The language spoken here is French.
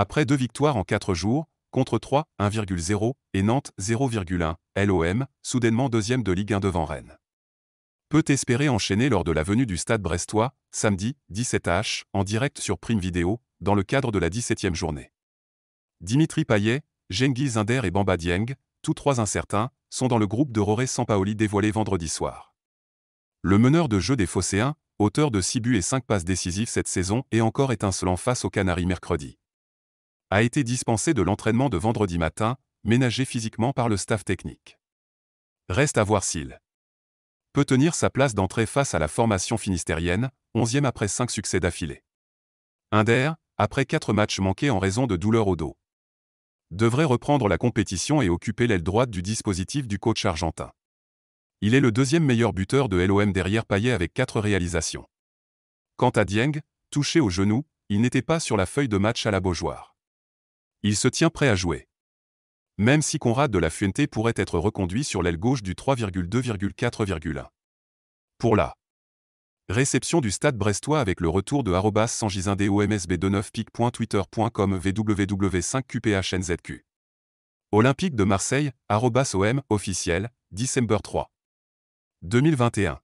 Après deux victoires en quatre jours, contre 3, 1,0 et Nantes 0,1, LOM, soudainement deuxième de Ligue 1 devant Rennes. Peut espérer enchaîner lors de la venue du stade brestois, samedi, 17h, en direct sur Prime Video, dans le cadre de la 17e journée. Dimitri Payet, Genghis Zinder et Bamba Dieng, tous trois incertains, sont dans le groupe de Roré Sampaoli dévoilé vendredi soir. Le meneur de jeu des Phocéens, auteur de 6 buts et 5 passes décisives cette saison est encore étincelant face aux Canaries mercredi a été dispensé de l'entraînement de vendredi matin, ménagé physiquement par le staff technique. Reste à voir s'il peut tenir sa place d'entrée face à la formation finistérienne, 11e après cinq succès d'affilée. Inder, après quatre matchs manqués en raison de douleurs au dos, devrait reprendre la compétition et occuper l'aile droite du dispositif du coach argentin. Il est le deuxième meilleur buteur de LOM derrière Payet avec 4 réalisations. Quant à Dieng, touché au genou, il n'était pas sur la feuille de match à la Beaujoire. Il se tient prêt à jouer. Même si Conrad de la Fuente pourrait être reconduit sur l'aile gauche du 3,2,4,1. Pour la réception du stade brestois avec le retour de arrobas omsb29pic.twitter.com www5qphnzq. Olympique de Marseille, arrobas om officiel, December 3. 2021.